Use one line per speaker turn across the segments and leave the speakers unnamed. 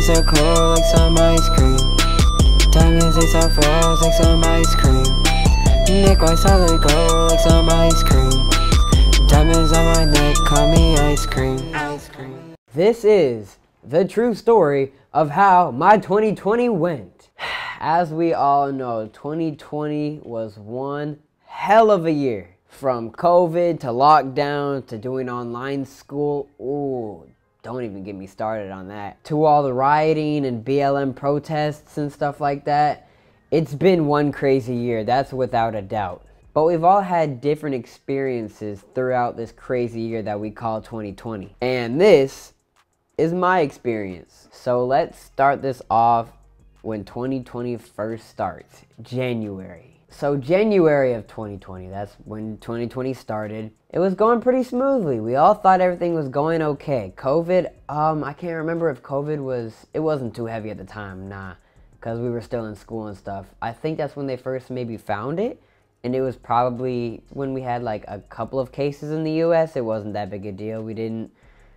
is so cold like some ice cream Diamonds is so froze like some ice cream Necklace solid gold like some ice cream Diamonds on my neck call me ice cream Ice cream This is the true story of how my 2020 went. As we all know, 2020 was one hell of a year. From COVID to lockdown to doing online school, ooh, don't even get me started on that. To all the rioting and BLM protests and stuff like that, it's been one crazy year, that's without a doubt. But we've all had different experiences throughout this crazy year that we call 2020. And this is my experience. So let's start this off when 2020 first starts, January. So January of 2020, that's when 2020 started. It was going pretty smoothly. We all thought everything was going okay. COVID, um, I can't remember if COVID was, it wasn't too heavy at the time, nah, because we were still in school and stuff. I think that's when they first maybe found it, and it was probably when we had like a couple of cases in the U.S. It wasn't that big a deal. We didn't,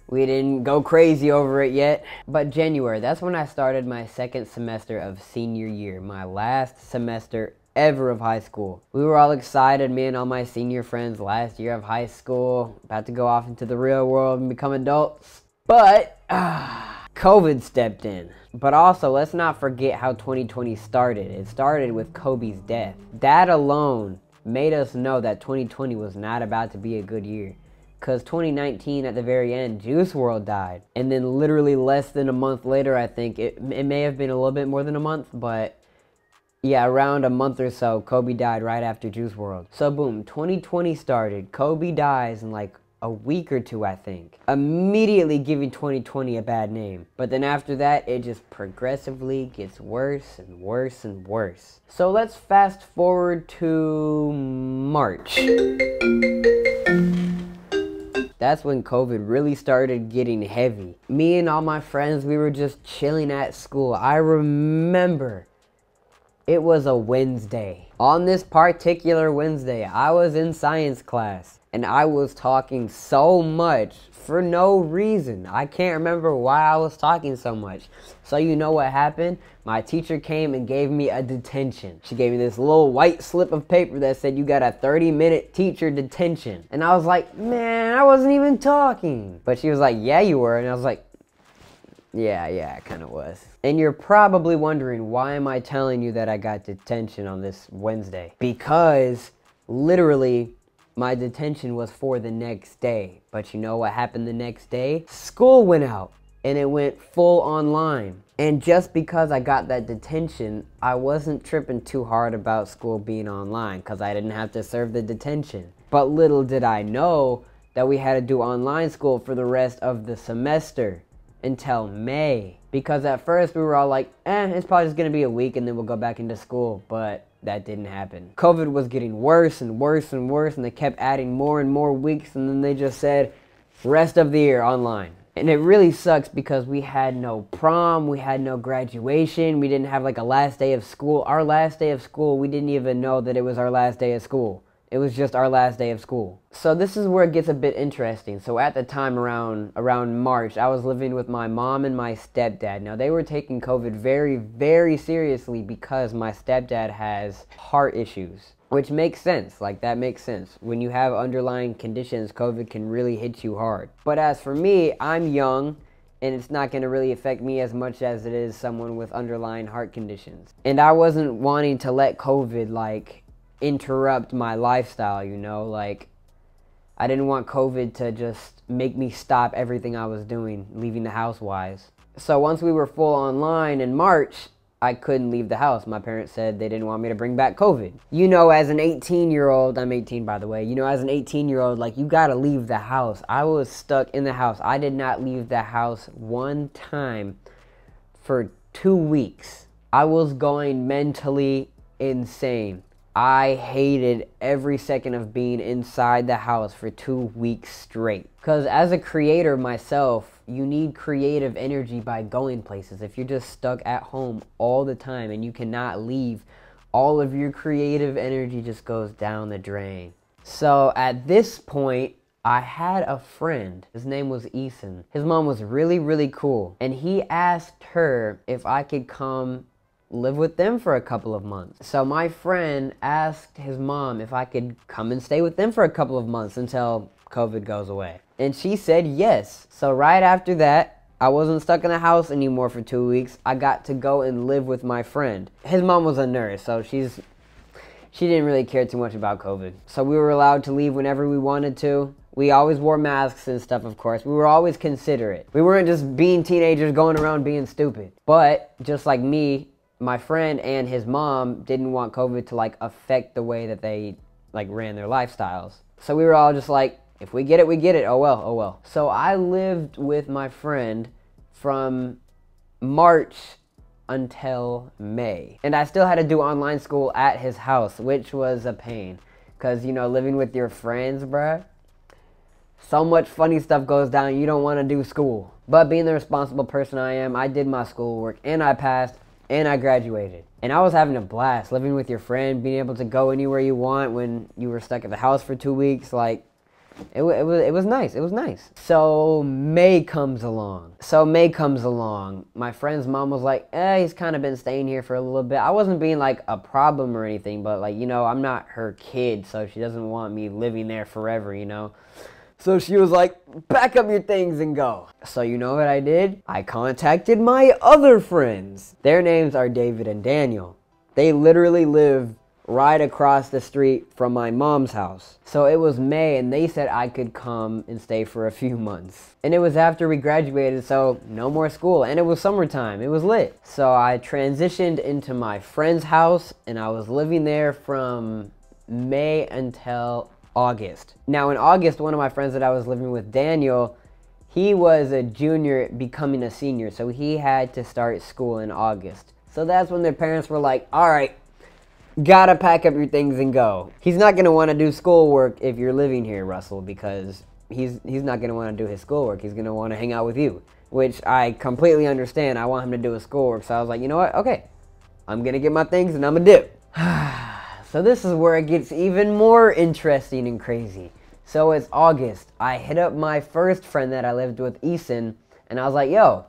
we didn't go crazy over it yet. But January, that's when I started my second semester of senior year, my last semester ever of high school. We were all excited, me and all my senior friends last year of high school, about to go off into the real world and become adults. But COVID stepped in. But also, let's not forget how 2020 started. It started with Kobe's death. That alone made us know that 2020 was not about to be a good year. Because 2019, at the very end, Juice World died. And then, literally, less than a month later, I think it, it may have been a little bit more than a month, but yeah, around a month or so, Kobe died right after Juice World. So boom, 2020 started. Kobe dies in like a week or two, I think, immediately giving 2020 a bad name. But then after that, it just progressively gets worse and worse and worse. So let's fast forward to March. That's when COVID really started getting heavy. Me and all my friends, we were just chilling at school. I remember it was a Wednesday. On this particular Wednesday, I was in science class and I was talking so much for no reason. I can't remember why I was talking so much. So, you know what happened? My teacher came and gave me a detention. She gave me this little white slip of paper that said, You got a 30 minute teacher detention. And I was like, Man, I wasn't even talking. But she was like, Yeah, you were. And I was like, yeah, yeah, it kind of was. And you're probably wondering, why am I telling you that I got detention on this Wednesday? Because literally my detention was for the next day. But you know what happened the next day? School went out and it went full online. And just because I got that detention, I wasn't tripping too hard about school being online because I didn't have to serve the detention. But little did I know that we had to do online school for the rest of the semester until May. Because at first we were all like, eh, it's probably just gonna be a week and then we'll go back into school. But that didn't happen. COVID was getting worse and worse and worse, and they kept adding more and more weeks, and then they just said, rest of the year online. And it really sucks because we had no prom, we had no graduation, we didn't have like a last day of school. Our last day of school, we didn't even know that it was our last day of school. It was just our last day of school. So this is where it gets a bit interesting. So at the time around around March, I was living with my mom and my stepdad. Now they were taking COVID very very seriously because my stepdad has heart issues which makes sense like that makes sense when you have underlying conditions covid can really hit you hard but as for me i'm young and it's not going to really affect me as much as it is someone with underlying heart conditions and i wasn't wanting to let covid like interrupt my lifestyle, you know? Like, I didn't want COVID to just make me stop everything I was doing, leaving the house wise. So once we were full online in March, I couldn't leave the house. My parents said they didn't want me to bring back COVID. You know, as an 18 year old, I'm 18 by the way, you know, as an 18 year old, like, you gotta leave the house. I was stuck in the house. I did not leave the house one time for two weeks. I was going mentally insane. I hated every second of being inside the house for two weeks straight. Because as a creator myself, you need creative energy by going places. If you're just stuck at home all the time and you cannot leave, all of your creative energy just goes down the drain. So at this point, I had a friend. His name was Eason. His mom was really, really cool. And he asked her if I could come live with them for a couple of months. So my friend asked his mom if I could come and stay with them for a couple of months until COVID goes away. And she said yes. So right after that, I wasn't stuck in the house anymore for two weeks. I got to go and live with my friend. His mom was a nurse, so she's she didn't really care too much about COVID. So we were allowed to leave whenever we wanted to. We always wore masks and stuff, of course. We were always considerate. We weren't just being teenagers going around being stupid. But just like me, my friend and his mom didn't want COVID to like affect the way that they like ran their lifestyles. So we were all just like, if we get it, we get it. Oh well, oh well. So I lived with my friend from March until May. And I still had to do online school at his house, which was a pain. Cause you know, living with your friends, bruh, so much funny stuff goes down, you don't wanna do school. But being the responsible person I am, I did my schoolwork and I passed and I graduated. And I was having a blast living with your friend, being able to go anywhere you want when you were stuck at the house for two weeks. Like, it, it, was, it was nice. It was nice. So May comes along. So May comes along. My friend's mom was like, eh, he's kind of been staying here for a little bit. I wasn't being like a problem or anything, but like, you know, I'm not her kid, so she doesn't want me living there forever, you know? So she was like, pack up your things and go. So you know what I did? I contacted my other friends. Their names are David and Daniel. They literally live right across the street from my mom's house. So it was May and they said I could come and stay for a few months. And it was after we graduated, so no more school. And it was summertime, it was lit. So I transitioned into my friend's house and I was living there from May until August. Now in August, one of my friends that I was living with, Daniel, he was a junior becoming a senior, so he had to start school in August. So that's when their parents were like, all right, gotta pack up your things and go. He's not gonna wanna do schoolwork if you're living here, Russell, because he's, he's not gonna wanna do his schoolwork. He's gonna wanna hang out with you, which I completely understand. I want him to do his schoolwork, so I was like, you know what, okay, I'm gonna get my things and I'm gonna dip. So this is where it gets even more interesting and crazy. So it's August. I hit up my first friend that I lived with, Eason, and I was like, yo,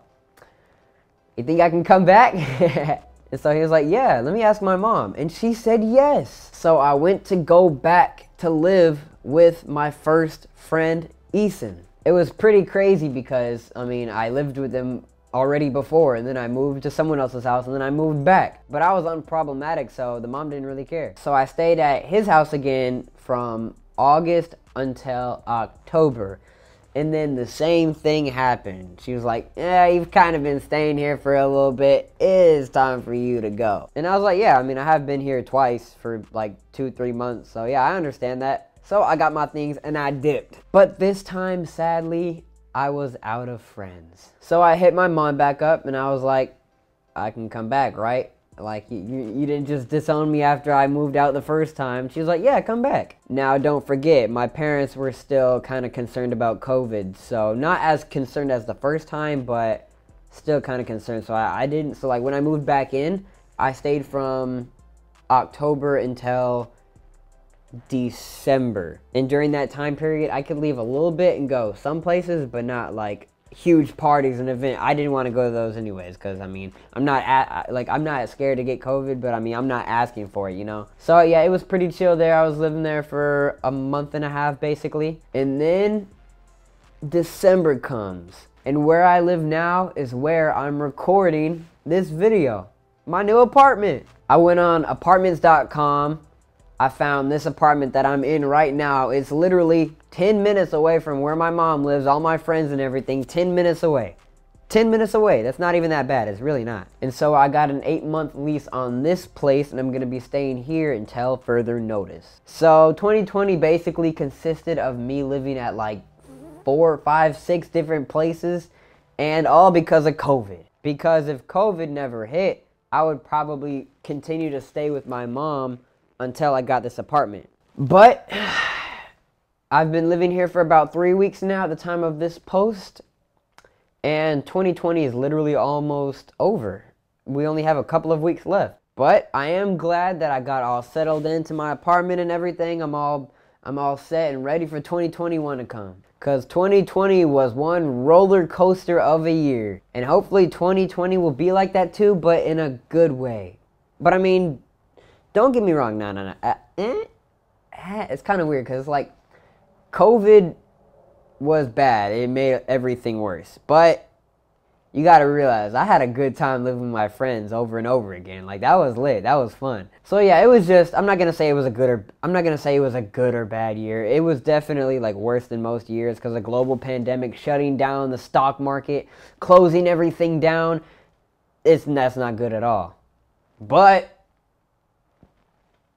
you think I can come back? and so he was like, yeah, let me ask my mom. And she said yes. So I went to go back to live with my first friend, Eason. It was pretty crazy because, I mean, I lived with him already before and then I moved to someone else's house and then I moved back. But I was unproblematic so the mom didn't really care. So I stayed at his house again from August until October. And then the same thing happened. She was like, Yeah, you've kind of been staying here for a little bit. It is time for you to go. And I was like, Yeah, I mean, I have been here twice for like two, three months. So yeah, I understand that. So I got my things and I dipped. But this time, sadly, I was out of friends. So I hit my mom back up and I was like, I can come back, right? Like, you, you didn't just disown me after I moved out the first time. She was like, yeah, come back. Now, don't forget, my parents were still kind of concerned about COVID. So, not as concerned as the first time, but still kind of concerned. So, I, I didn't. So, like, when I moved back in, I stayed from October until December. And during that time period, I could leave a little bit and go some places, but not like huge parties and event. I didn't want to go to those anyways because I mean I'm not at, like I'm not scared to get COVID, but I mean I'm not asking for it, you know. So yeah, it was pretty chill there. I was living there for a month and a half basically, and then December comes, and where I live now is where I'm recording this video, my new apartment. I went on apartments.com I found this apartment that I'm in right now. It's literally 10 minutes away from where my mom lives, all my friends and everything, 10 minutes away. 10 minutes away. That's not even that bad. It's really not. And so I got an eight month lease on this place and I'm going to be staying here until further notice. So 2020 basically consisted of me living at like four, five, six different places and all because of COVID. Because if COVID never hit, I would probably continue to stay with my mom until I got this apartment. But I've been living here for about three weeks now at the time of this post, and 2020 is literally almost over. We only have a couple of weeks left. But I am glad that I got all settled into my apartment and everything. I'm all I'm all set and ready for 2021 to come. Cause 2020 was one roller coaster of a year. And hopefully 2020 will be like that too, but in a good way. But I mean, don't get me wrong. No, no, no. Uh, eh, eh it's kind of weird because like COVID was bad. It made everything worse. But you got to realize I had a good time living with my friends over and over again. Like that was lit. That was fun. So yeah, it was just I'm not going to say it was a good or I'm not going to say it was a good or bad year. It was definitely like worse than most years cuz a global pandemic shutting down the stock market, closing everything down, it's that's not good at all. But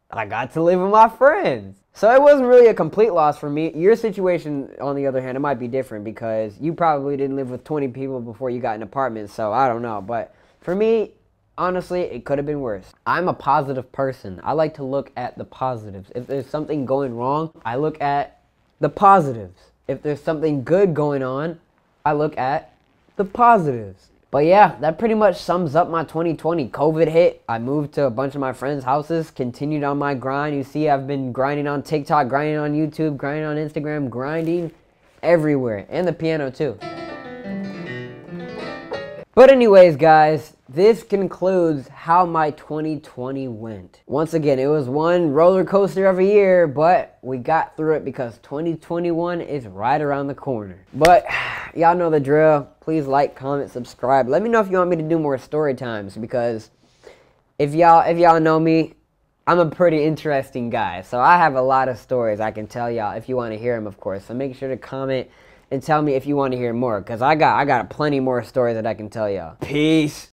I got to live with my friends. So it wasn't really a complete loss for me. Your situation, on the other hand, it might be different because you probably didn't live with 20 people before you got an apartment, so I don't know. But for me, honestly, it could have been worse. I'm a positive person. I like to look at the positives. If there's something going wrong, I look at the positives. If there's something good going on, I look at the positives. But yeah, that pretty much sums up my 2020. COVID hit. I moved to a bunch of my friends' houses, continued on my grind. You see, I've been grinding on TikTok, grinding on YouTube, grinding on Instagram, grinding everywhere, and the piano too. But, anyways, guys, this concludes how my 2020 went. Once again, it was one roller coaster every year, but we got through it because 2021 is right around the corner. But y'all know the drill. Please like, comment, subscribe. Let me know if you want me to do more story times because if y'all if y'all know me, I'm a pretty interesting guy. So I have a lot of stories I can tell y'all if you want to hear them, of course. So make sure to comment and tell me if you want to hear more because I got I got plenty more stories that I can tell y'all. Peace.